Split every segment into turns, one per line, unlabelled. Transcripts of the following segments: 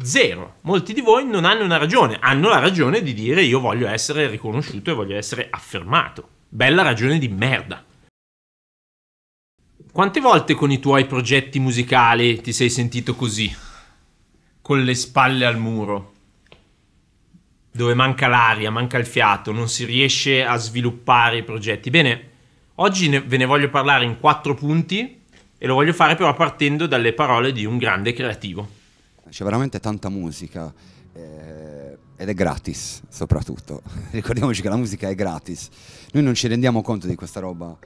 Zero. Molti di voi non hanno una ragione, hanno la ragione di dire io voglio essere riconosciuto e voglio essere affermato. Bella ragione di merda. Quante volte con i tuoi progetti musicali ti sei sentito così? Con le spalle al muro, dove manca l'aria, manca il fiato, non si riesce a sviluppare i progetti. Bene, oggi ne, ve ne voglio parlare in quattro punti e lo voglio fare però partendo dalle parole di un grande creativo
c'è veramente tanta musica eh, ed è gratis soprattutto. Ricordiamoci che la musica è gratis, noi non ci rendiamo conto di questa roba,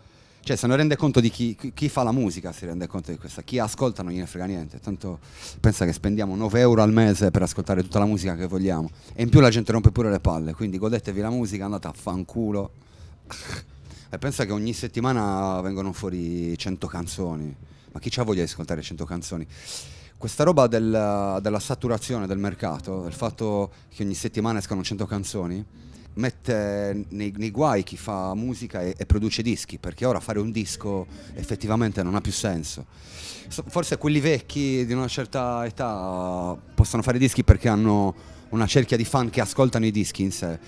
cioè se non rende conto di chi, chi fa la musica si rende conto di questa, chi ascolta non gliene frega niente, tanto pensa che spendiamo 9 euro al mese per ascoltare tutta la musica che vogliamo e in più la gente rompe pure le palle, quindi godetevi la musica, andate a fanculo. E pensa che ogni settimana vengono fuori 100 canzoni. Ma chi ha voglia di ascoltare 100 canzoni? questa roba del, della saturazione del mercato, il fatto che ogni settimana escano 100 canzoni, mette nei, nei guai chi fa musica e, e, produce dischi, perché ora fare un disco effettivamente non ha più senso. Forse quelli vecchi di una certa età possono fare dischi perché hanno una cerchia di fan che ascoltano i dischi in sé.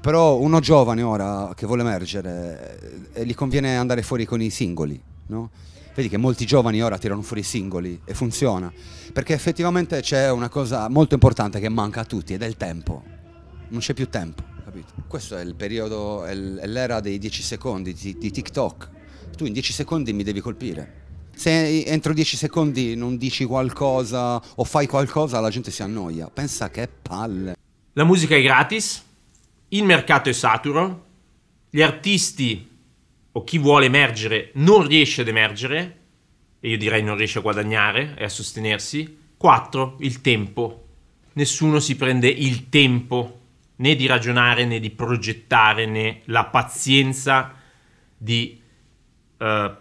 Però uno giovane ora che vuole emergere, eh, gli conviene andare fuori con i singoli, no? Vedi che molti giovani ora tirano fuori i singoli e funziona, perché effettivamente c'è una cosa molto importante che manca a tutti ed è il tempo. Non c'è più tempo, capito? Questo è il periodo, è l'era dei 10 secondi di, di TikTok. Tu in 10 secondi mi devi colpire. Se entro 10 secondi non dici qualcosa o fai qualcosa, la gente si annoia. Pensa che palle. La musica è gratis, il mercato è
saturo, gli artisti o chi vuole emergere non riesce ad emergere, e io direi non riesce a guadagnare e a sostenersi. 4. Il tempo. Nessuno si prende il tempo né di ragionare né di progettare né la pazienza di eh,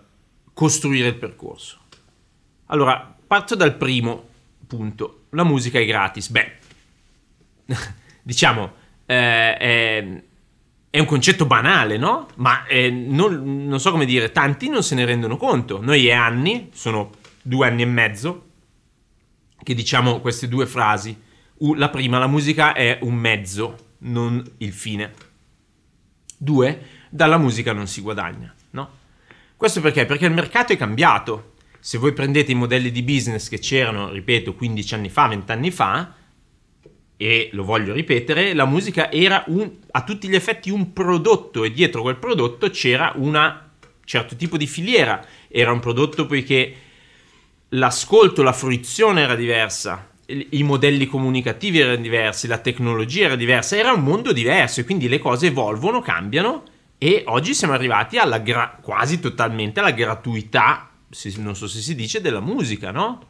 costruire il percorso. Allora, parto dal primo punto. La musica è gratis. Beh, diciamo, eh, è, è un concetto banale, no? Ma eh, non, non, so come dire, tanti non se ne rendono conto. Noi è anni, sono due anni e mezzo, che diciamo queste due frasi. la prima, la musica è un mezzo, non il fine. Due, dalla musica non si guadagna, no? Questo perché? Perché il mercato è cambiato. Se voi prendete i modelli di business che c'erano, ripeto, 15 anni fa, 20 anni fa, e lo voglio ripetere, la musica era un, a tutti gli effetti un prodotto e dietro quel prodotto c'era un certo tipo di filiera. Era un prodotto poiché l'ascolto, la fruizione era diversa, i modelli comunicativi erano diversi, la tecnologia era diversa, era un mondo diverso e quindi le cose evolvono, cambiano e oggi siamo arrivati alla gra- quasi totalmente alla gratuità, se, non so se si dice, della musica, no?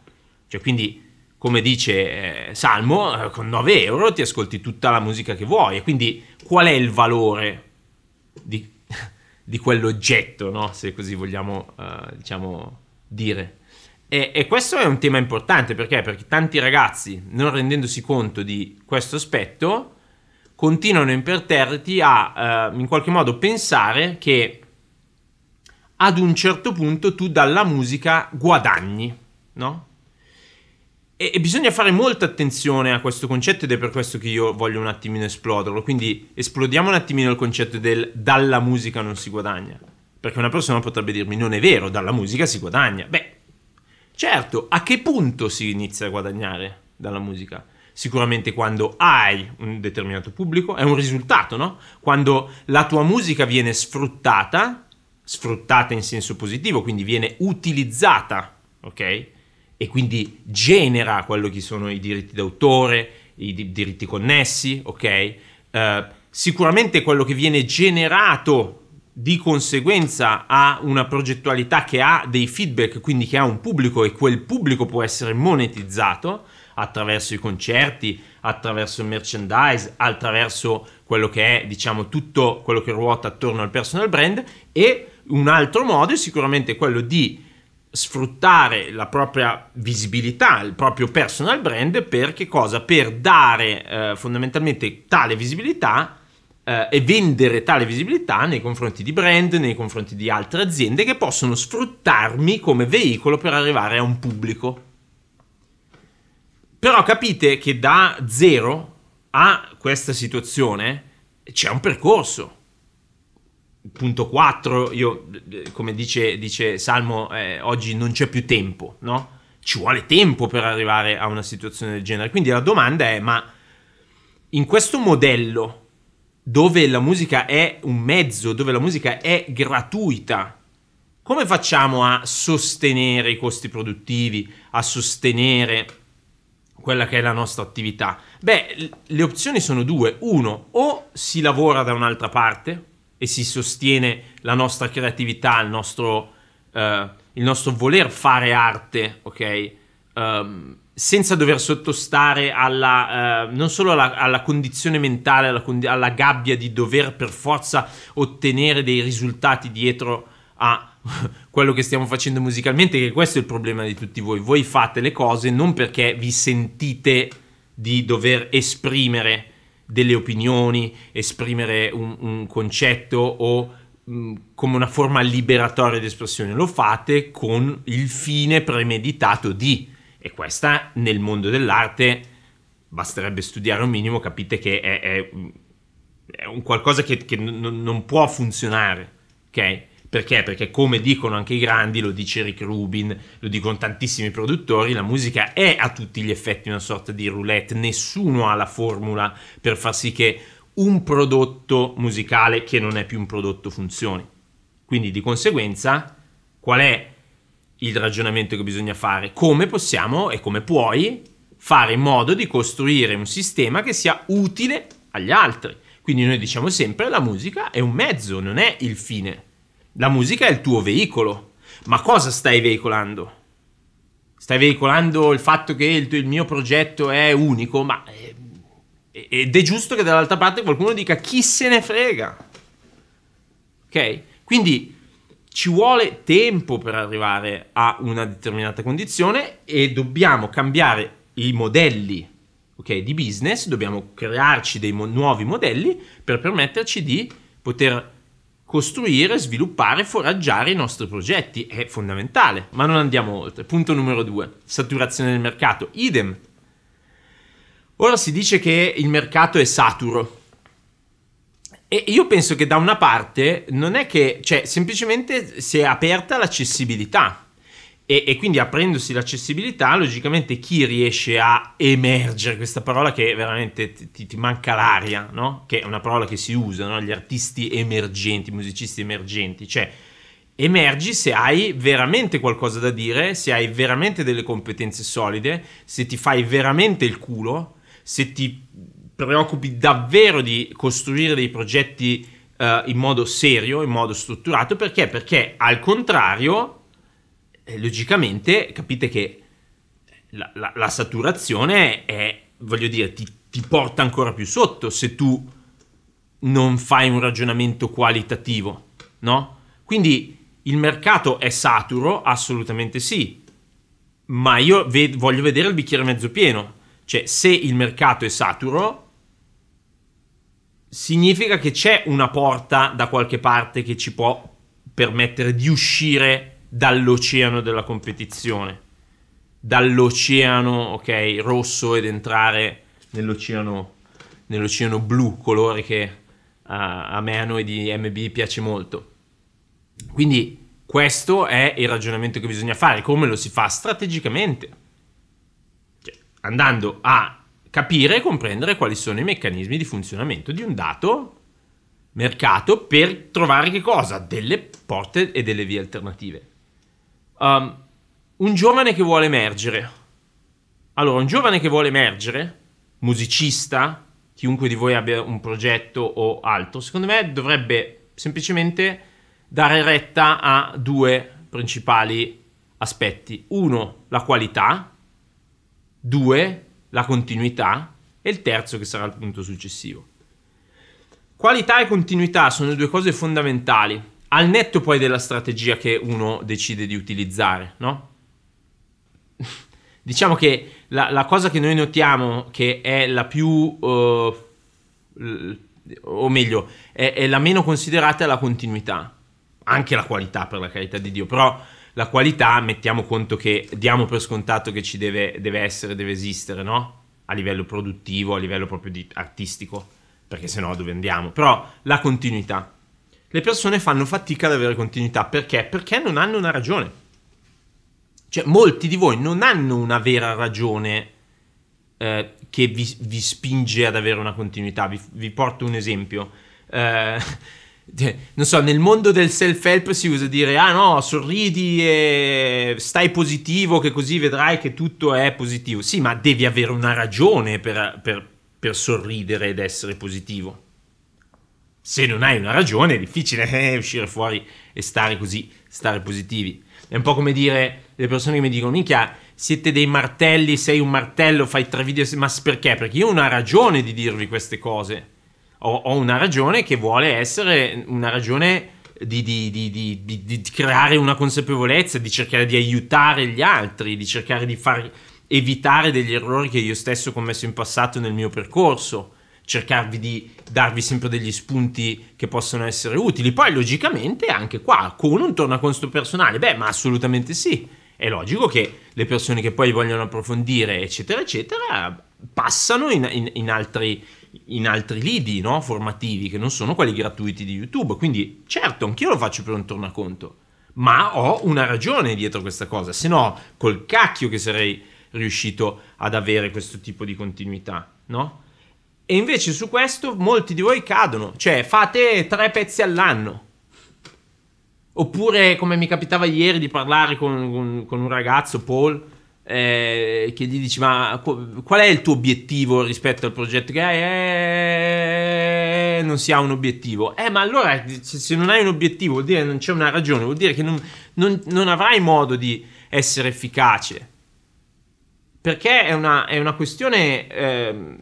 Cioè quindi come dice eh, Salmo, eh, con 9 euro ti ascolti tutta la musica che vuoi. E quindi qual è il valore di, di quell'oggetto, no? se così vogliamo eh, diciamo, dire? E, e, questo è un tema importante perché? perché tanti ragazzi, non rendendosi conto di questo aspetto, continuano imperterriti a eh, in qualche modo pensare che ad un certo punto tu dalla musica guadagni, no? E, e bisogna fare molta attenzione a questo concetto ed è per questo che io voglio un attimino esploderlo. Quindi esplodiamo un attimino il concetto del dalla musica non si guadagna. Perché una persona potrebbe dirmi non è vero, dalla musica si guadagna. Beh, certo, a che punto si inizia a guadagnare dalla musica? sicuramente quando hai un determinato pubblico, è un risultato, no? Quando la tua musica viene sfruttata, sfruttata in senso positivo, quindi viene utilizzata, ok? e quindi genera quello che sono i diritti d'autore, i di- diritti connessi, ok? Uh, sicuramente quello che viene generato di conseguenza ha una progettualità che ha dei feedback, quindi che ha un pubblico e quel pubblico può essere monetizzato attraverso i concerti, attraverso il merchandise, attraverso quello che è, diciamo, tutto quello che ruota attorno al personal brand e un altro modo è sicuramente quello di sfruttare la propria visibilità, il proprio personal brand per che cosa? Per dare eh, fondamentalmente tale visibilità eh, e vendere tale visibilità nei confronti di brand, nei confronti di altre aziende che possono sfruttarmi come veicolo per arrivare a un pubblico. Però capite che da zero a questa situazione c'è un percorso punto 4, io, come dice, dice Salmo, eh, oggi non c'è più tempo, no? Ci vuole tempo per arrivare a una situazione del genere. Quindi la domanda è, ma in questo modello dove la musica è un mezzo, dove la musica è gratuita, come facciamo a sostenere i costi produttivi, a sostenere quella che è la nostra attività? Beh, le opzioni sono due. Uno, o si lavora da un'altra parte, e si sostiene la nostra creatività, il nostro, uh, il nostro voler fare arte, ok? Um, senza dover sottostare alla, uh, non solo alla, alla condizione mentale, alla, condi- alla, gabbia di dover per forza ottenere dei risultati dietro a quello che stiamo facendo musicalmente, che questo è il problema di tutti voi. Voi fate le cose non perché vi sentite di dover esprimere delle opinioni, esprimere un, un concetto o mh, mm, come una forma liberatoria di espressione, lo fate con il fine premeditato di, e questa nel mondo dell'arte basterebbe studiare un minimo, capite che è, è, mm, è un qualcosa che, che n- non può funzionare, ok? Perché? Perché come dicono anche i grandi, lo dice Rick Rubin, lo dicono tantissimi produttori, la musica è a tutti gli effetti una sorta di roulette, nessuno ha la formula per far sì che un prodotto musicale che non è più un prodotto funzioni. Quindi di conseguenza qual è il ragionamento che bisogna fare? Come possiamo e come puoi fare in modo di costruire un sistema che sia utile agli altri? Quindi noi diciamo sempre la musica è un mezzo, non è il fine. La musica è il tuo veicolo, ma cosa stai veicolando? Stai veicolando il fatto che il, il mio progetto è unico, ma è, eh, ed è giusto che dall'altra parte qualcuno dica chi se ne frega. Ok? Quindi ci vuole tempo per arrivare a una determinata condizione e dobbiamo cambiare i modelli okay, di business, dobbiamo crearci dei mo- nuovi modelli per permetterci di poter costruire, sviluppare, foraggiare i nostri progetti. È fondamentale, ma non andiamo oltre. Punto numero due, saturazione del mercato. Idem. Ora si dice che il mercato è saturo. E io penso che da una parte non è che, cioè semplicemente si è aperta l'accessibilità e, e, quindi aprendosi l'accessibilità, logicamente chi riesce a emergere, questa parola che veramente ti, ti manca l'aria, no? che è una parola che si usa, no? gli artisti emergenti, i musicisti emergenti, cioè emergi se hai veramente qualcosa da dire, se hai veramente delle competenze solide, se ti fai veramente il culo, se ti preoccupi davvero di costruire dei progetti uh, in modo serio, in modo strutturato, perché? Perché al contrario eh, logicamente capite che la, la, la, saturazione è, voglio dire, ti, ti porta ancora più sotto se tu non fai un ragionamento qualitativo, no? Quindi il mercato è saturo? Assolutamente sì, ma io ved- voglio vedere il bicchiere mezzo pieno. Cioè, se il mercato è saturo, significa che c'è una porta da qualche parte che ci può permettere di uscire dall'oceano della competizione, dall'oceano, ok, rosso ed entrare nell'oceano, nell'oceano blu, colore che a, a me, a noi di MB piace molto. Quindi questo è il ragionamento che bisogna fare, come lo si fa strategicamente, cioè, andando a capire e comprendere quali sono i meccanismi di funzionamento di un dato mercato per trovare che cosa? Delle porte e delle vie alternative. Um, un giovane che vuole emergere. Allora, un giovane che vuole emergere, musicista, chiunque di voi abbia un progetto o altro, secondo me dovrebbe semplicemente dare retta a due principali aspetti. Uno, la qualità. Due, la continuità. E il terzo, che sarà il punto successivo. Qualità e continuità sono due cose fondamentali al netto poi della strategia che uno decide di utilizzare, no? diciamo che la, la, cosa che noi notiamo che è la più, uh, l, o meglio, è, è, la meno considerata è la continuità, anche la qualità per la carità di Dio, però la qualità mettiamo conto che diamo per scontato che ci deve, deve essere, deve esistere, no? A livello produttivo, a livello proprio di, artistico, perché se no dove andiamo? Però la continuità le persone fanno fatica ad avere continuità. Perché? Perché non hanno una ragione. Cioè, molti di voi non hanno una vera ragione eh, che vi, vi, spinge ad avere una continuità. Vi, vi porto un esempio. Eh, cioè, non so, nel mondo del self-help si usa dire, ah no, sorridi e stai positivo, che così vedrai che tutto è positivo. Sì, ma devi avere una ragione per, per, per sorridere ed essere positivo se non hai una ragione è difficile eh, uscire fuori e stare così, stare positivi. È un po' come dire le persone che mi dicono, minchia, siete dei martelli, sei un martello, fai tre video, ma perché? Perché io ho una ragione di dirvi queste cose. Ho, ho una ragione che vuole essere una ragione di, di, di, di, creare una consapevolezza, di cercare di aiutare gli altri, di cercare di far evitare degli errori che io stesso ho commesso in passato nel mio percorso cercarvi di darvi sempre degli spunti che possono essere utili. Poi, logicamente, anche qua, con un tornaconto personale. Beh, ma assolutamente sì. È logico che le persone che poi vogliono approfondire, eccetera, eccetera, passano in, in, in altri in altri lidi no? formativi che non sono quelli gratuiti di YouTube. Quindi, certo, anch'io lo faccio per un tornaconto, ma ho una ragione dietro questa cosa, se no, col cacchio che sarei riuscito ad avere questo tipo di continuità, no? E invece su questo molti di voi cadono, cioè fate tre pezzi all'anno. Oppure, come mi capitava ieri di parlare con, con, con un ragazzo, Paul, eh, che gli dici: Ma qual è il tuo obiettivo rispetto al progetto che hai? Eh, non si ha un obiettivo. Eh, ma allora se non hai un obiettivo vuol dire che non c'è una ragione, vuol dire che non, non, non avrai modo di essere efficace. Perché è una, è una questione. Eh,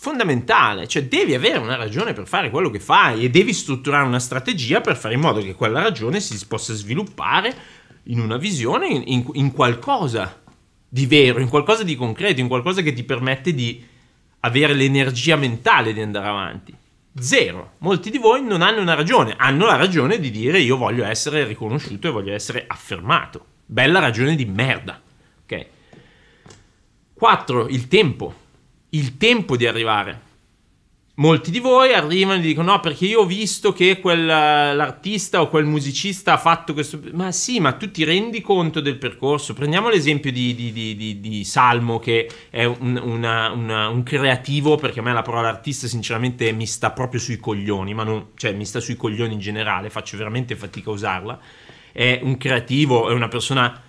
fondamentale, cioè devi avere una ragione per fare quello che fai e devi strutturare una strategia per fare in modo che quella ragione si possa sviluppare in una visione, in, in qualcosa di vero, in qualcosa di concreto, in qualcosa che ti permette di avere l'energia mentale di andare avanti. Zero. Molti di voi non hanno una ragione, hanno la ragione di dire io voglio essere riconosciuto e voglio essere affermato. Bella ragione di merda. Ok. 4. Il tempo il tempo di arrivare. Molti di voi arrivano e dicono no perché io ho visto che quell'artista o quel musicista ha fatto questo... Ma sì, ma tu ti rendi conto del percorso? Prendiamo l'esempio di, di, di, di Salmo che è un, una, una, un, creativo perché a me la parola artista sinceramente mi sta proprio sui coglioni, ma non, cioè mi sta sui coglioni in generale, faccio veramente fatica a usarla. È un creativo, è una persona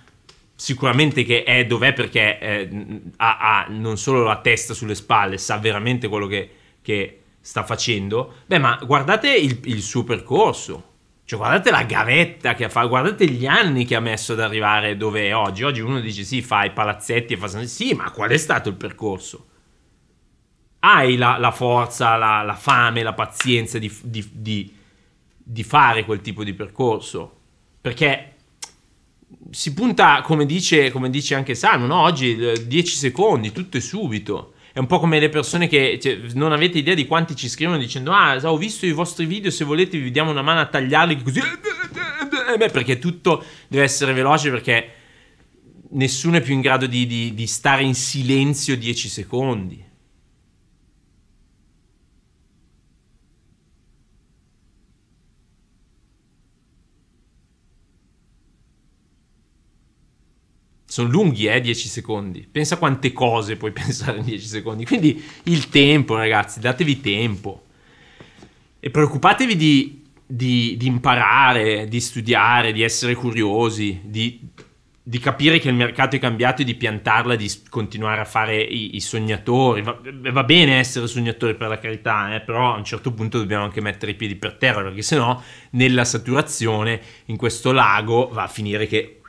sicuramente che è dov'è perché è, eh, ha, ha, non solo la testa sulle spalle, sa veramente quello che, che sta facendo. Beh, ma guardate il, il, suo percorso. Cioè, guardate la gavetta che ha fatto, guardate gli anni che ha messo ad arrivare dove è oggi. Oggi uno dice sì, fa i palazzetti e fa... Sì, ma qual è stato il percorso? Hai la, la forza, la, la, fame, la pazienza di, di, di, di fare quel tipo di percorso? Perché si punta, come dice, come dice anche Salmo, no? oggi 10 eh, secondi, tutto è subito. È un po' come le persone che cioè, non avete idea di quanti ci scrivono dicendo ah, ho visto i vostri video, se volete vi diamo una mano a tagliarli così. Eh, beh, perché tutto deve essere veloce perché nessuno è più in grado di, di, di stare in silenzio 10 secondi. sono lunghi, eh, 10 secondi. Pensa quante cose puoi pensare in 10 secondi. Quindi il tempo, ragazzi, datevi tempo. E preoccupatevi di, di, di imparare, di studiare, di essere curiosi, di, di, capire che il mercato è cambiato e di piantarla, di continuare a fare i, i sognatori. Va, eh, va, bene essere sognatori per la carità, eh, però a un certo punto dobbiamo anche mettere i piedi per terra, perché sennò nella saturazione, in questo lago, va a finire che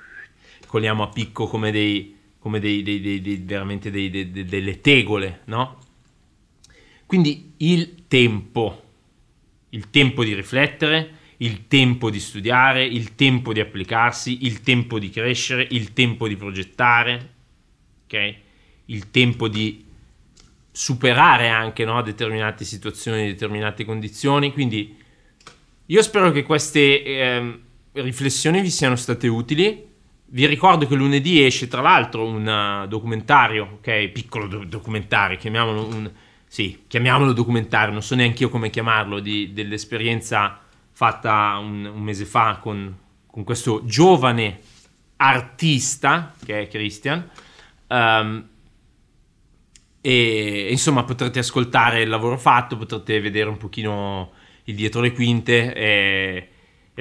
circoliamo a picco come dei, come dei, dei, dei veramente delle tegole, no? Quindi il tempo, il tempo di riflettere, il tempo di studiare, il tempo di applicarsi, il tempo di crescere, il tempo di progettare, ok? Il tempo di superare anche no? determinate situazioni, determinate condizioni. Quindi io spero che queste eh, riflessioni vi siano state utili vi ricordo che lunedì esce tra l'altro un eh, documentario, ok, piccolo do- documentario, chiamiamolo un... Sì, chiamiamolo documentario, non so neanche io come chiamarlo, di, dell'esperienza fatta un, un mese fa con, con, questo giovane artista, che è Christian, um, e insomma potrete ascoltare il lavoro fatto, potrete vedere un pochino il dietro le quinte e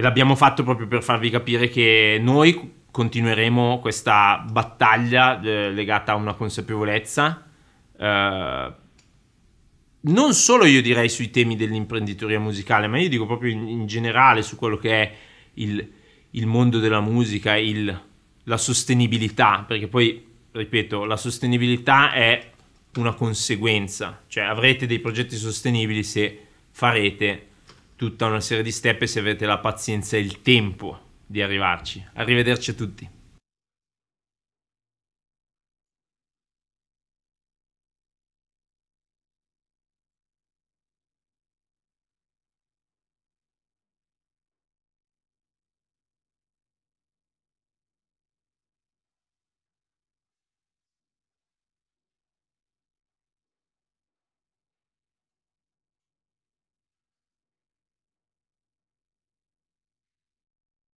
e l'abbiamo fatto proprio per farvi capire che noi continueremo questa battaglia eh, legata a una consapevolezza. Eh, non solo io direi sui temi dell'imprenditoria musicale, ma io dico proprio in, in generale su quello che è il, il mondo della musica, il, la sostenibilità, perché poi, ripeto, la sostenibilità è una conseguenza, cioè avrete dei progetti sostenibili se farete tutta una serie di step e se avete la pazienza e il tempo di arrivarci. Arrivederci a tutti.